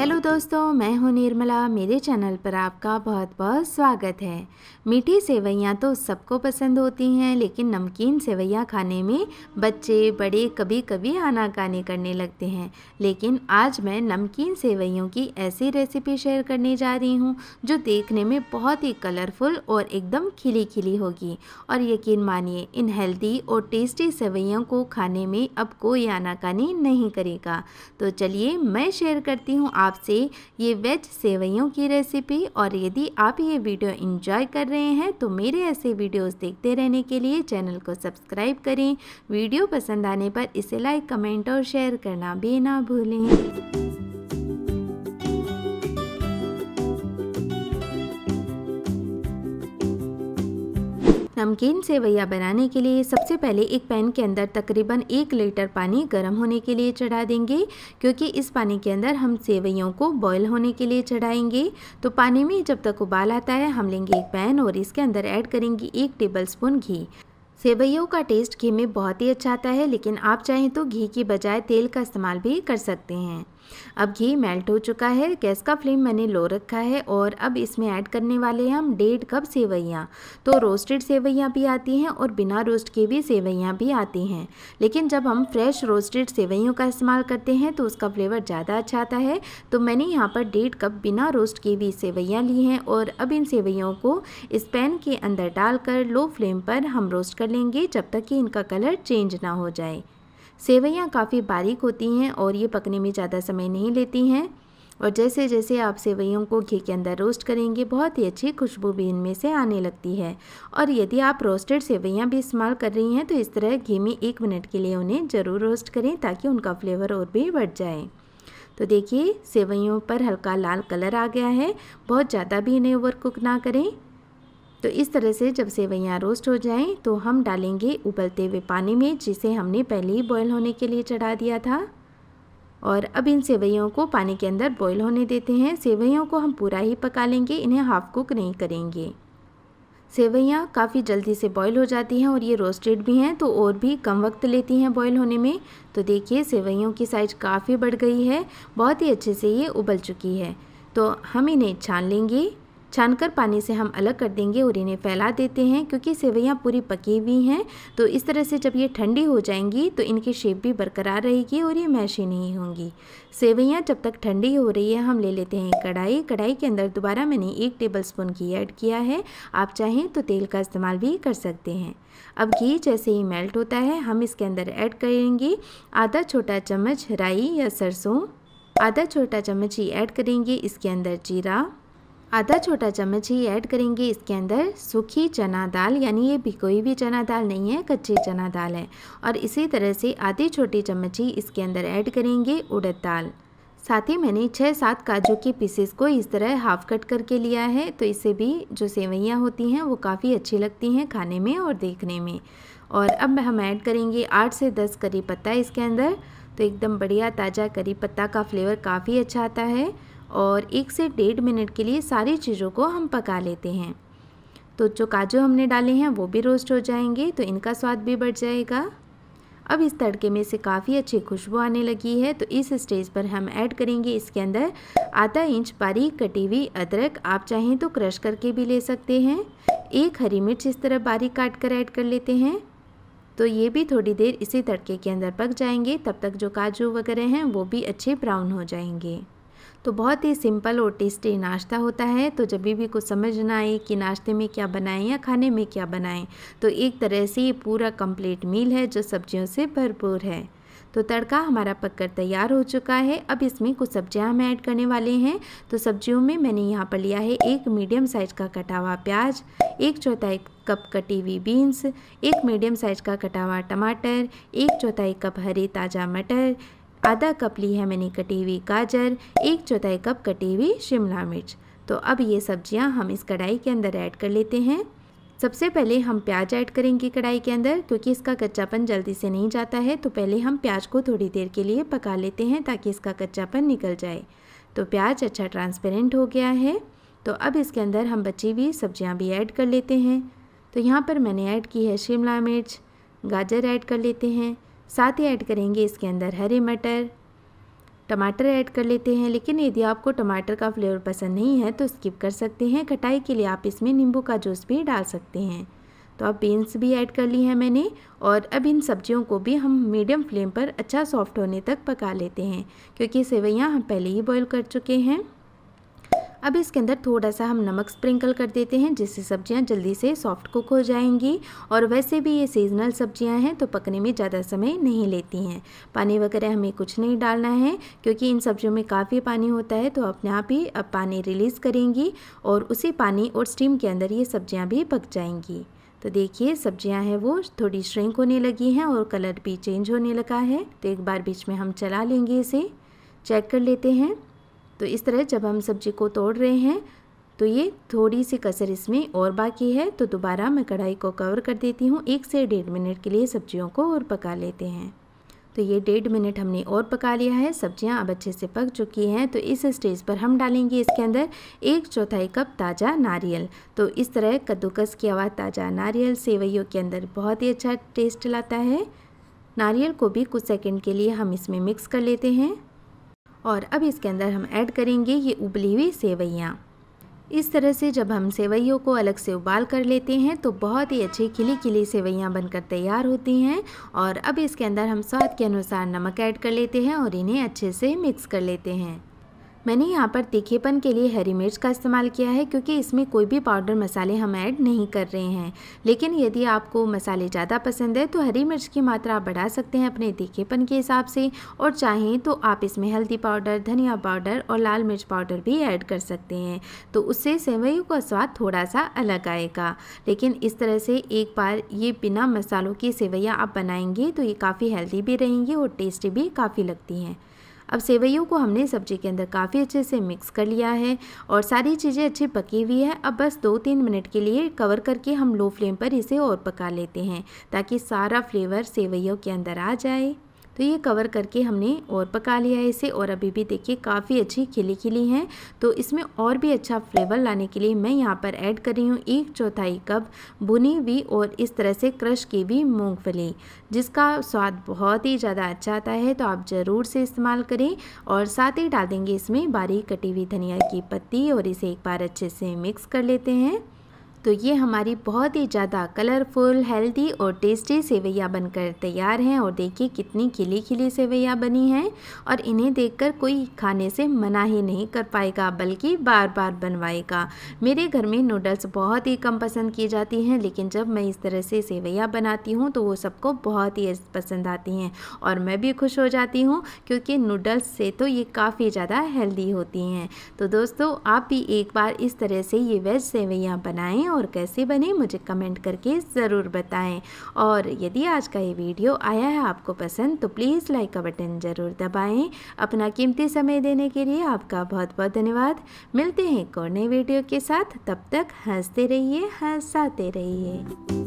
hello दोस्तों मैं हूं निर्मला मेरे चैनल पर आपका बहुत बहुत स्वागत है मीठी सेवैयाँ तो सबको पसंद होती हैं लेकिन नमकीन सेवैयाँ खाने में बच्चे बड़े कभी कभी आनाकानी करने लगते हैं लेकिन आज मैं नमकीन सेवैयों की ऐसी रेसिपी शेयर करने जा रही हूँ जो देखने में बहुत ही कलरफुल और एकदम खिली खिली होगी और यकीन मानिए इन हेल्दी और टेस्टी सेवैयों को खाने में अब कोई आनाकानी नहीं करेगा तो चलिए मैं शेयर करती हूँ आप आपसे ये वेज सेवैयों की रेसिपी और यदि आप ये वीडियो इंजॉय कर रहे हैं तो मेरे ऐसे वीडियोस देखते रहने के लिए चैनल को सब्सक्राइब करें वीडियो पसंद आने पर इसे लाइक कमेंट और शेयर करना भी ना भूलें नमकीन सेवैया बनाने के लिए सबसे पहले एक पैन के अंदर तकरीबन एक लीटर पानी गर्म होने के लिए चढ़ा देंगे क्योंकि इस पानी के अंदर हम सेवैयों को बॉयल होने के लिए चढ़ाएंगे तो पानी में जब तक उबाल आता है हम लेंगे एक पैन और इसके अंदर ऐड करेंगे एक टेबल स्पून घी सेवैयों का टेस्ट घी में बहुत ही अच्छा आता है लेकिन आप चाहें तो घी की बजाय तेल का इस्तेमाल भी कर सकते हैं अब घी मेल्ट हो चुका है गैस का फ्लेम मैंने लो रखा है और अब इसमें ऐड करने वाले हैं हम डेढ़ कप सेवैयाँ तो रोस्टेड सेवैयाँ भी आती हैं और बिना रोस्ट की भी सेवैयाँ भी आती हैं लेकिन जब हम फ्रेश रोस्टेड सेवैयों का इस्तेमाल करते हैं तो उसका फ्लेवर ज़्यादा अच्छा आता है तो मैंने यहाँ पर डेढ़ कप बिना रोस्ट की भी सेवैयाँ ली हैं और अब इन सेवैयों को इस पैन के अंदर डालकर लो फ्लेम पर हम रोस्ट कर लेंगे जब तक कि इनका कलर चेंज ना हो जाए सेवैयाँ काफ़ी बारीक होती हैं और ये पकने में ज़्यादा समय नहीं लेती हैं और जैसे जैसे आप सेवैयों को घी के अंदर रोस्ट करेंगे बहुत ही अच्छी खुशबू भी इनमें से आने लगती है और यदि आप रोस्टेड सेवैयाँ भी इस्तेमाल कर रही हैं तो इस तरह घी में एक मिनट के लिए उन्हें ज़रूर रोस्ट करें ताकि उनका फ्लेवर और भी बढ़ जाए तो देखिए सेवैयों पर हल्का लाल कलर आ गया है बहुत ज़्यादा भी इन्हें ओवर कुक ना करें तो इस तरह से जब सेवैयाँ रोस्ट हो जाएं तो हम डालेंगे उबलते हुए पानी में जिसे हमने पहले ही बॉयल होने के लिए चढ़ा दिया था और अब इन सेवैयों को पानी के अंदर बॉयल होने देते हैं सेवैयों को हम पूरा ही पका लेंगे इन्हें हाफ कुक नहीं करेंगे सेवैयाँ काफ़ी जल्दी से बॉयल हो जाती हैं और ये रोस्टेड भी हैं तो और भी कम वक्त लेती हैं बॉयल होने में तो देखिए सेवैयों की साइज काफ़ी बढ़ गई है बहुत ही अच्छे से ये उबल चुकी है तो हम इन्हें छान लेंगे छानकर पानी से हम अलग कर देंगे और इन्हें फैला देते हैं क्योंकि सेवैयाँ पूरी पकी हुई हैं तो इस तरह से जब ये ठंडी हो जाएंगी तो इनकी शेप भी बरकरार रहेगी और ये मैशी नहीं होंगी सेवैयाँ जब तक ठंडी हो रही है हम ले लेते हैं कढ़ाई कढ़ाई के अंदर दोबारा मैंने एक टेबल स्पून घी ऐड किया है आप चाहें तो तेल का इस्तेमाल भी कर सकते हैं अब घी जैसे ही मेल्ट होता है हम इसके अंदर ऐड करेंगे आधा छोटा चम्मच राई या सरसों आधा छोटा चम्मच ही ऐड करेंगे इसके अंदर जीरा आधा छोटा चम्मच ही ऐड करेंगे इसके अंदर सूखी चना दाल यानी ये भी कोई भी चना दाल नहीं है कच्ची चना दाल है और इसी तरह से आधी छोटी चम्मच ही इसके अंदर ऐड करेंगे उड़द दाल साथ ही मैंने छः सात काजू के पीसेस को इस तरह हाफ कट करके लिया है तो इससे भी जो सेवैयाँ होती हैं वो काफ़ी अच्छी लगती हैं खाने में और देखने में और अब हम ऐड करेंगे आठ से दस करी पत्ता इसके अंदर तो एकदम बढ़िया ताज़ा करी पत्ता का फ्लेवर काफ़ी अच्छा आता है और एक से डेढ़ मिनट के लिए सारी चीज़ों को हम पका लेते हैं तो जो काजू हमने डाले हैं वो भी रोस्ट हो जाएंगे तो इनका स्वाद भी बढ़ जाएगा अब इस तड़के में से काफ़ी अच्छी खुशबू आने लगी है तो इस स्टेज पर हम ऐड करेंगे इसके अंदर आधा इंच बारीक कटी हुई अदरक आप चाहें तो क्रश करके भी ले सकते हैं एक हरी मिर्च इस तरह बारीक काट कर ऐड कर लेते हैं तो ये भी थोड़ी देर इसी तड़के के अंदर पक जाएंगे तब तक जो काजू वगैरह हैं वो भी अच्छे ब्राउन हो जाएंगे तो बहुत ही सिंपल और टेस्टी नाश्ता होता है तो जब भी कुछ समझ ना आए कि नाश्ते में क्या बनाएं या खाने में क्या बनाएं तो एक तरह से ये पूरा कंप्लीट मील है जो सब्जियों से भरपूर है तो तड़का हमारा पककर तैयार हो चुका है अब इसमें कुछ सब्जियां हम ऐड करने वाले हैं तो सब्जियों में मैंने यहाँ पर लिया है एक मीडियम साइज का कटा हुआ प्याज एक चौथाई कप कटी हुई बीन्स एक मीडियम साइज का कटा हुआ टमाटर एक चौथाई कप हरी ताज़ा मटर आधा कप ली है मैंने कटी हुई गाजर एक चौथाई कप कटी हुई शिमला मिर्च तो अब ये सब्जियां हम इस कढ़ाई के अंदर ऐड कर लेते हैं सबसे पहले हम प्याज ऐड करेंगे कढ़ाई के अंदर क्योंकि इसका कच्चापन जल्दी से नहीं जाता है तो पहले हम प्याज को थोड़ी देर के लिए पका लेते हैं ताकि इसका कच्चापन निकल जाए तो प्याज अच्छा ट्रांसपेरेंट हो गया है तो अब इसके अंदर हम बची हुई सब्जियाँ भी ऐड कर लेते हैं तो यहाँ पर मैंने ऐड की है शिमला मिर्च गाजर ऐड कर लेते हैं साथ ही ऐड करेंगे इसके अंदर हरे मटर टमाटर ऐड कर लेते हैं लेकिन यदि आपको टमाटर का फ्लेवर पसंद नहीं है तो स्किप कर सकते हैं खटाई के लिए आप इसमें नींबू का जूस भी डाल सकते हैं तो अब बीन्स भी ऐड कर ली है मैंने और अब इन सब्जियों को भी हम मीडियम फ्लेम पर अच्छा सॉफ्ट होने तक पका लेते हैं क्योंकि सेवैयाँ हम पहले ही बॉईल कर चुके हैं अब इसके अंदर थोड़ा सा हम नमक स्प्रिंकल कर देते हैं जिससे सब्जियां जल्दी से सॉफ्ट कुक हो जाएंगी और वैसे भी ये सीजनल सब्जियां हैं तो पकने में ज़्यादा समय नहीं लेती हैं पानी वगैरह हमें कुछ नहीं डालना है क्योंकि इन सब्जियों में काफ़ी पानी होता है तो अपने आप ही अब पानी रिलीज़ करेंगी और उसी पानी और स्टीम के अंदर ये सब्जियाँ भी पक जाएंगी तो देखिए सब्जियां हैं वो थोड़ी श्रिंक होने लगी हैं और कलर भी चेंज होने लगा है तो एक बार बीच में हम चला लेंगे इसे चेक कर लेते हैं तो इस तरह जब हम सब्जी को तोड़ रहे हैं तो ये थोड़ी सी कसर इसमें और बाकी है तो दोबारा मैं कढ़ाई को कवर कर देती हूँ एक से डेढ़ मिनट के लिए सब्जियों को और पका लेते हैं तो ये डेढ़ मिनट हमने और पका लिया है सब्जियाँ अब अच्छे से पक चुकी हैं तो इस स्टेज पर हम डालेंगे इसके अंदर एक चौथाई कप ताज़ा नारियल तो इस तरह कद्दूकस किया हुआ ताज़ा नारियल सेवैयों के अंदर बहुत ही अच्छा टेस्ट लाता है नारियल को भी कुछ सेकंड के लिए हम इसमें मिक्स कर लेते हैं और अब इसके अंदर हम ऐड करेंगे ये उबली हुई सेवैयाँ इस तरह से जब हम सेवैयों को अलग से उबाल कर लेते हैं तो बहुत ही अच्छी खिली खिली सेवैयाँ बनकर तैयार होती हैं और अब इसके अंदर हम स्वाद के अनुसार नमक ऐड कर लेते हैं और इन्हें अच्छे से मिक्स कर लेते हैं मैंने यहाँ पर तीखेपन के लिए हरी मिर्च का इस्तेमाल किया है क्योंकि इसमें कोई भी पाउडर मसाले हम ऐड नहीं कर रहे हैं लेकिन यदि आपको मसाले ज़्यादा पसंद है तो हरी मिर्च की मात्रा आप बढ़ा सकते हैं अपने तीखेपन के हिसाब से और चाहें तो आप इसमें हल्दी पाउडर धनिया पाउडर और लाल मिर्च पाउडर भी ऐड कर सकते हैं तो उससे सेवैयों का स्वाद थोड़ा सा अलग आएगा लेकिन इस तरह से एक बार ये बिना मसालों की सेवैयाँ आप बनाएंगे तो ये काफ़ी हेल्दी भी रहेंगी और टेस्टी भी काफ़ी लगती हैं अब सेवैयों को हमने सब्जी के अंदर काफ़ी अच्छे से मिक्स कर लिया है और सारी चीज़ें अच्छी पकी हुई है अब बस दो तीन मिनट के लिए कवर करके हम लो फ्लेम पर इसे और पका लेते हैं ताकि सारा फ्लेवर सेवैयों के अंदर आ जाए तो ये कवर करके हमने और पका लिया है इसे और अभी भी देखिए काफ़ी अच्छी खिली खिली हैं तो इसमें और भी अच्छा फ्लेवर लाने के लिए मैं यहाँ पर ऐड कर रही हूँ एक चौथाई कप भुनी हुई और इस तरह से क्रश की हुई मूँगफली जिसका स्वाद बहुत ही ज़्यादा अच्छा आता है तो आप ज़रूर से इस्तेमाल करें और साथ ही डाल देंगे इसमें बारीक कटी हुई धनिया की पत्ती और इसे एक बार अच्छे से मिक्स कर लेते हैं तो ये हमारी बहुत ही ज़्यादा कलरफुल हेल्दी और टेस्टी सेवैयाँ बनकर तैयार हैं और देखिए कितनी खिली खिली सेवैयाँ बनी हैं और इन्हें देखकर कोई खाने से मना ही नहीं कर पाएगा बल्कि बार बार बनवाएगा मेरे घर में नूडल्स बहुत ही कम पसंद की जाती हैं लेकिन जब मैं इस तरह से सेवैयाँ बनाती हूँ तो वो सबको बहुत ही पसंद आती हैं और मैं भी खुश हो जाती हूँ क्योंकि नूडल्स से तो ये काफ़ी ज़्यादा हेल्दी होती हैं तो दोस्तों आप भी एक बार इस तरह से ये वेज सेवैयाँ बनाएँ और कैसे बने मुझे कमेंट करके ज़रूर बताएं और यदि आज का ये वीडियो आया है आपको पसंद तो प्लीज़ लाइक का बटन ज़रूर दबाएं अपना कीमती समय देने के लिए आपका बहुत बहुत धन्यवाद मिलते हैं एक और नए वीडियो के साथ तब तक हंसते रहिए हंसाते रहिए